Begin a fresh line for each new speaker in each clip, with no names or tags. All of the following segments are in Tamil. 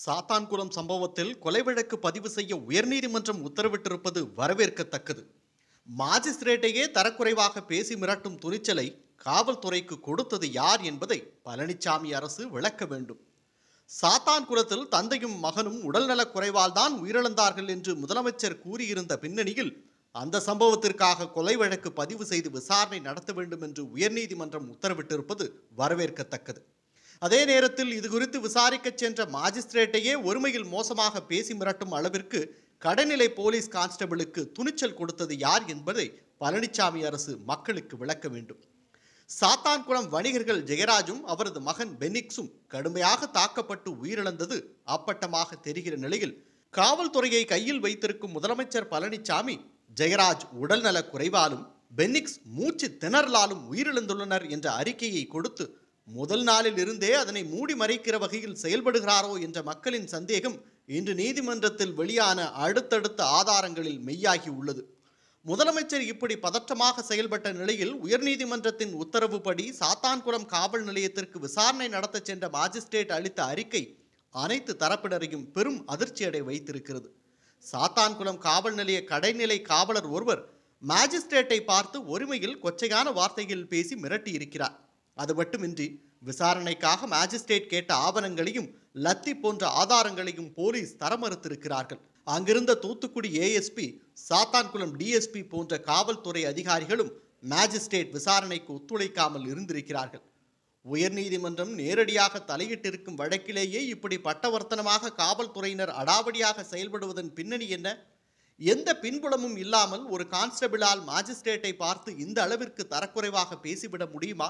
சாத்தான்குளம் சம்பவத்தில் கொலை வழக்கு பதிவு செய்ய உயர்நீதிமன்றம் உத்தரவிட்டிருப்பது வரவேற்கத்தக்கது மாஜிஸ்திரேட்டையே தரக்குறைவாக பேசி மிரட்டும் துணிச்சலை காவல்துறைக்கு கொடுத்தது யார் என்பதை பழனிசாமி அரசு விளக்க வேண்டும் சாத்தான்குளத்தில் தந்தையும் மகனும் உடல்நலக் குறைவால் தான் உயிரிழந்தார்கள் என்று முதலமைச்சர் கூறியிருந்த பின்னணியில் அந்த சம்பவத்திற்காக கொலை வழக்கு பதிவு செய்து விசாரணை நடத்த வேண்டும் என்று உயர்நீதிமன்றம் உத்தரவிட்டிருப்பது வரவேற்கத்தக்கது அதே நேரத்தில் இது குறித்து விசாரிக்க சென்ற மாஜிஸ்ட்ரேட்டையே ஒருமையில் மோசமாக பேசி மிரட்டும் அளவிற்கு கடநிலை போலீஸ் கான்ஸ்டபிளுக்கு துணிச்சல் கொடுத்தது யார் என்பதை பழனிசாமி அரசு மக்களுக்கு விளக்க வேண்டும் சாத்தான்குளம் வணிகர்கள் ஜெயராஜும் அவரது மகன் பெனிக்ஸும் கடுமையாக தாக்கப்பட்டு உயிரிழந்தது அப்பட்டமாக தெரிகிற நிலையில் காவல்துறையை கையில் வைத்திருக்கும் முதலமைச்சர் பழனிசாமி ஜெயராஜ் உடல்நல குறைவாலும் பென்னிக்ஸ் மூச்சு திணறலாலும் உயிரிழந்துள்ளனர் என்ற அறிக்கையை கொடுத்து முதல் நாளில் இருந்தே அதனை மூடி மறைக்கிற வகையில் செயல்படுகிறாரோ என்ற மக்களின் சந்தேகம் இன்று நீதிமன்றத்தில் வெளியான அடுத்தடுத்த ஆதாரங்களில் மெய்யாகி உள்ளது முதலமைச்சர் இப்படி பதற்றமாக செயல்பட்ட நிலையில் உயர்நீதிமன்றத்தின் உத்தரவுப்படி சாத்தான்குளம் காவல் நிலையத்திற்கு விசாரணை நடத்த சென்ற மாஜிஸ்ட்ரேட் அளித்த அறிக்கை அனைத்து தரப்பினரையும் பெரும் அதிர்ச்சியடை வைத்திருக்கிறது சாத்தான்குளம் காவல் நிலைய கடைநிலை காவலர் ஒருவர் மாஜிஸ்ட்ரேட்டை பார்த்து ஒருமையில் கொச்சையான வார்த்தைகளில் பேசி மிரட்டியிருக்கிறார் அது மட்டுமின்றி விசாரணைக்காக மாஜிஸ்ட்ரேட் கேட்ட ஆவணங்களையும் லத்தி போன்ற ஆதாரங்களையும் போலீஸ் தர மறுத்திருக்கிறார்கள் அங்கிருந்த தூத்துக்குடி ஏஎஸ்பி சாத்தான்குளம் டிஎஸ்பி போன்ற காவல்துறை அதிகாரிகளும் மாஜிஸ்ட்ரேட் விசாரணைக்கு ஒத்துழைக்காமல் இருந்திருக்கிறார்கள் உயர்நீதிமன்றம் நேரடியாக தலையிட்டிருக்கும் வழக்கிலேயே இப்படி பட்டவர்த்தனமாக காவல்துறையினர் அடாவடியாக செயல்படுவதன் பின்னணி என்ன எந்த பின்புலமும் இல்லாமல் ஒரு கான்ஸ்டபிளால் மாஜிஸ்ட்ரேட்டை பார்த்து இந்த அளவிற்கு தரக்குறைவாக பேசிவிட முடியுமா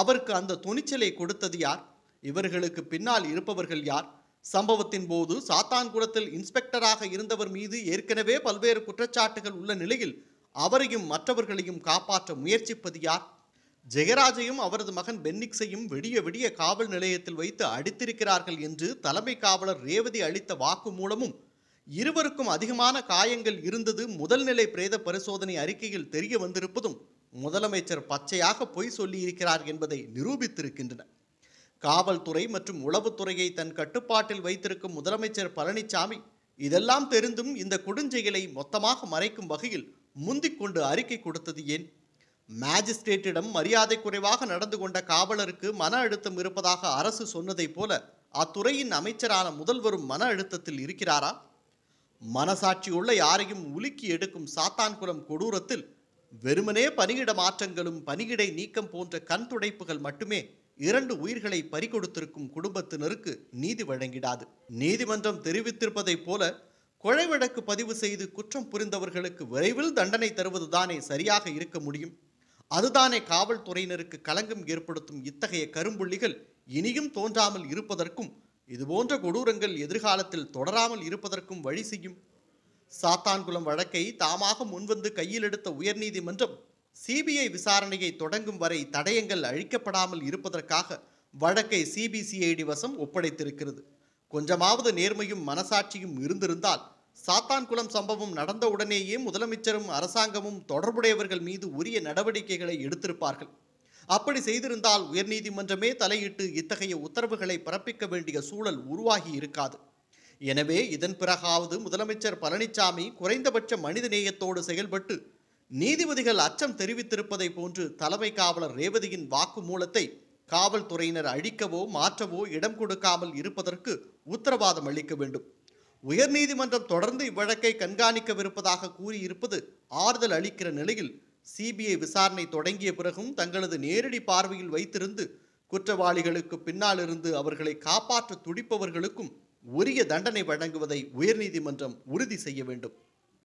அவருக்கு அந்த துணிச்சலை கொடுத்தது யார் இவர்களுக்கு பின்னால் இருப்பவர்கள் யார் சம்பவத்தின் போது சாத்தான்குளத்தில் இன்ஸ்பெக்டராக இருந்தவர் மீது ஏற்கனவே பல்வேறு குற்றச்சாட்டுகள் உள்ள நிலையில் அவரையும் மற்றவர்களையும் காப்பாற்ற முயற்சிப்பது யார் ஜெயராஜையும் அவரது மகன் பென்னிக்ஸையும் விடிய விடிய காவல் நிலையத்தில் வைத்து அடித்திருக்கிறார்கள் என்று தலைமை காவலர் ரேவதி அளித்த வாக்கு மூலமும் இருவருக்கும் அதிகமான காயங்கள் இருந்தது முதல்நிலை பிரேத பரிசோதனை அறிக்கையில் தெரிய வந்திருப்பதும் முதலமைச்சர் பச்சையாக பொய் சொல்லியிருக்கிறார் என்பதை நிரூபித்திருக்கின்றன காவல்துறை மற்றும் உளவுத்துறையை தன் கட்டுப்பாட்டில் வைத்திருக்கும் முதலமைச்சர் பழனிசாமி இதெல்லாம் தெரிந்தும் இந்த குடுஞ்செயலை மொத்தமாக மறைக்கும் வகையில் முந்திக் கொண்டு அறிக்கை கொடுத்தது ஏன் மேஜிஸ்ட்ரேட்டிடம் மரியாதை குறைவாக நடந்து கொண்ட காவலருக்கு மன அழுத்தம் இருப்பதாக அரசு சொன்னதைப் போல அத்துறையின் அமைச்சரான முதல்வரும் மன அழுத்தத்தில் இருக்கிறாரா மனசாட்சியுள்ள யாரையும் உலுக்கி எடுக்கும் சாத்தான்குளம் கொடூரத்தில் வெறுமனே பணியிட மாற்றங்களும் பணியிடை நீக்கம் போன்ற கண் துடைப்புகள் மட்டுமே இரண்டு உயிர்களை பறிகொடுத்திருக்கும் குடும்பத்தினருக்கு நீதி வழங்கிடாது நீதிமன்றம் தெரிவித்திருப்பதைப் போல கொலை வழக்கு பதிவு செய்து குற்றம் புரிந்தவர்களுக்கு விரைவில் தண்டனை தருவதுதானே சரியாக இருக்க முடியும் அதுதானே காவல்துறையினருக்கு களங்கம் ஏற்படுத்தும் இத்தகைய கரும்புள்ளிகள் இனியும் தோன்றாமல் இருப்பதற்கும் இதுபோன்ற கொடூரங்கள் எதிர்காலத்தில் தொடராமல் இருப்பதற்கும் வழி செய்யும் சாத்தான்குளம் வழக்கை தாமாக முன்வந்து கையில் எடுத்த உயர்நீதிமன்றம் சிபிஐ விசாரணையை தொடங்கும் வரை தடயங்கள் அழிக்கப்படாமல் இருப்பதற்காக வழக்கை சிபிசிஐடி வசம் ஒப்படைத்திருக்கிறது கொஞ்சமாவது நேர்மையும் மனசாட்சியும் இருந்திருந்தால் சாத்தான்குளம் சம்பவம் நடந்த உடனேயே முதலமைச்சரும் அரசாங்கமும் தொடர்புடையவர்கள் மீது உரிய நடவடிக்கைகளை எடுத்திருப்பார்கள் அப்படி செய்திருந்தால் உயர்நீதிமன்றமே தலையிட்டு இத்தகைய உத்தரவுகளை பிறப்பிக்க வேண்டிய சூழல் உருவாகி இருக்காது எனவே இதன் பிறகாவது முதலமைச்சர் பழனிசாமி குறைந்தபட்ச மனித நேயத்தோடு செயல்பட்டு நீதிபதிகள் அச்சம் தெரிவித்திருப்பதை போன்று தலைமை காவலர் ரேவதியின் வாக்குமூலத்தை காவல்துறையினர் அழிக்கவோ மாற்றவோ இடம் கொடுக்காமல் இருப்பதற்கு உத்தரவாதம் அளிக்க வேண்டும் உயர்நீதிமன்றம் தொடர்ந்து இவ்வழக்கை கண்காணிக்கவிருப்பதாக கூறியிருப்பது ஆறுதல் அளிக்கிற நிலையில் சிபிஐ விசாரணை தொடங்கிய பிறகும் தங்களது நேரடி பார்வையில் வைத்திருந்து குற்றவாளிகளுக்கு பின்னால் இருந்து அவர்களை காப்பாற்ற துடிப்பவர்களுக்கும் உரிய தண்டனை வழங்குவதை உயர்நீதிமன்றம் உறுதி செய்ய வேண்டும்